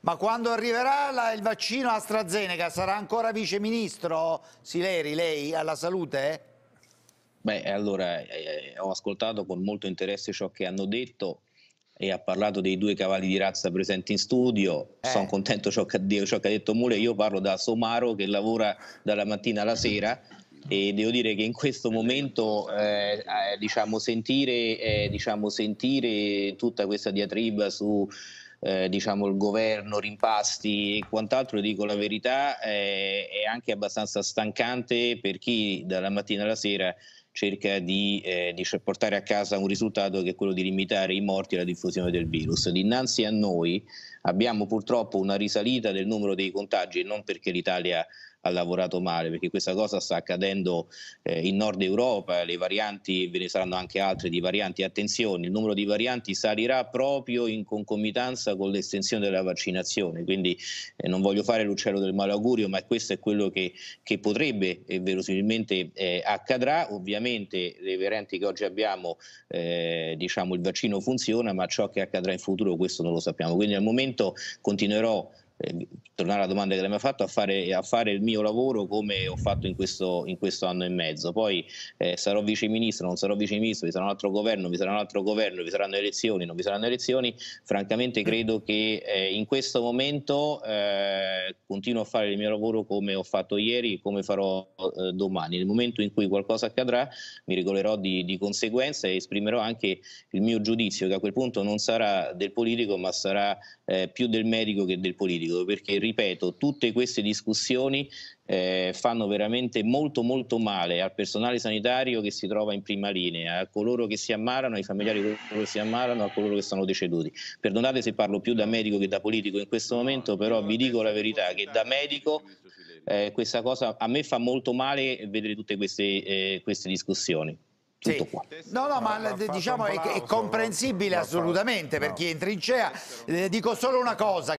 Ma quando arriverà la, il vaccino AstraZeneca sarà ancora viceministro Sileri, lei alla salute? Beh, allora eh, eh, ho ascoltato con molto interesse ciò che hanno detto e ha parlato dei due cavalli di razza presenti in studio. Eh. Sono contento ciò che, ciò che ha detto Mule. Io parlo da Somaro che lavora dalla mattina alla sera e devo dire che in questo momento eh, eh diciamo, sentire, eh, diciamo, sentire tutta questa diatriba su eh, diciamo il governo, rimpasti e quant'altro, dico la verità, eh, è anche abbastanza stancante per chi dalla mattina alla sera cerca di, eh, di, cioè, portare a casa un risultato che è quello di limitare i morti e la diffusione del virus. Dinanzi a noi abbiamo purtroppo una risalita del numero dei contagi non perché l'Italia ha lavorato male, perché questa cosa sta accadendo eh, in Nord Europa, le varianti, ve ne saranno anche altre di varianti, attenzione, il numero di varianti salirà proprio in concomitanza con l'estensione della vaccinazione, quindi eh, non voglio fare l'uccello del malaugurio, ma questo è quello che, che potrebbe e eh, verosimilmente eh, accadrà, ovviamente le varianti che oggi abbiamo, eh, diciamo il vaccino funziona, ma ciò che accadrà in futuro questo non lo sappiamo, quindi al momento momento continuerò ehm, tornare alla domanda che lei mi ha fatto, a fare, a fare, il mio lavoro come ho fatto in questo, in questo anno e mezzo. Poi eh, sarò ministro, non sarò vice ministro, vi sarà un altro governo, vi sarà un altro governo, vi saranno elezioni, non vi saranno elezioni. Francamente mm. credo che eh, in questo momento eh, continuo a fare il mio lavoro come ho fatto ieri e come farò eh, domani. Nel momento in cui qualcosa accadrà mi regolerò di, di conseguenza e esprimerò anche il mio giudizio che a quel punto non sarà del politico ma sarà eh, più del medico che del politico perché ripeto, tutte queste discussioni eh, fanno veramente molto molto male al personale sanitario che si trova in prima linea, a coloro che si ammalano, ai familiari di coloro che si ammalano, a coloro che sono deceduti. Perdonate se parlo più da medico che da politico in questo momento, però vi dico la verità che da medico eh, questa cosa a me fa molto male vedere tutte queste, eh, queste discussioni. Sì. No, no, ma diciamo è, è comprensibile assolutamente per chi è in trincea. Eh, dico solo una cosa.